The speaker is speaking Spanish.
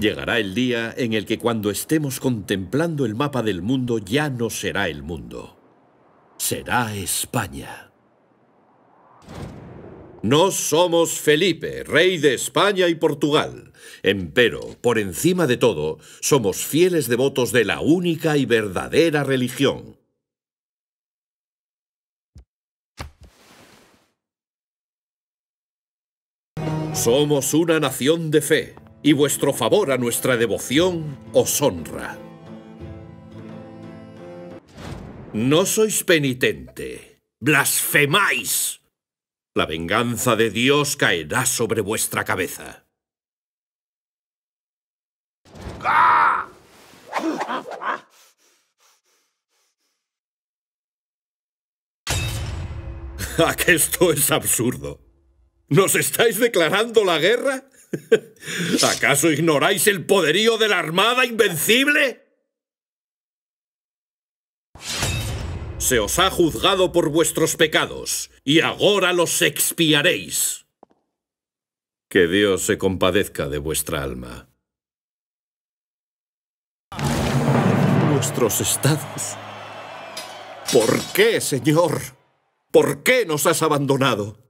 Llegará el día en el que cuando estemos contemplando el mapa del mundo ya no será el mundo. Será España. No somos Felipe, rey de España y Portugal. Empero, por encima de todo, somos fieles devotos de la única y verdadera religión. Somos una nación de fe, y vuestro favor a nuestra devoción os honra. No sois penitente, blasfemáis. La venganza de Dios caerá sobre vuestra cabeza. ¡Ah, que esto es absurdo! ¿Nos estáis declarando la guerra? ¿Acaso ignoráis el poderío de la Armada Invencible? Se os ha juzgado por vuestros pecados, y ahora los expiaréis. Que Dios se compadezca de vuestra alma. Nuestros estados. ¿Por qué, Señor? ¿Por qué nos has abandonado?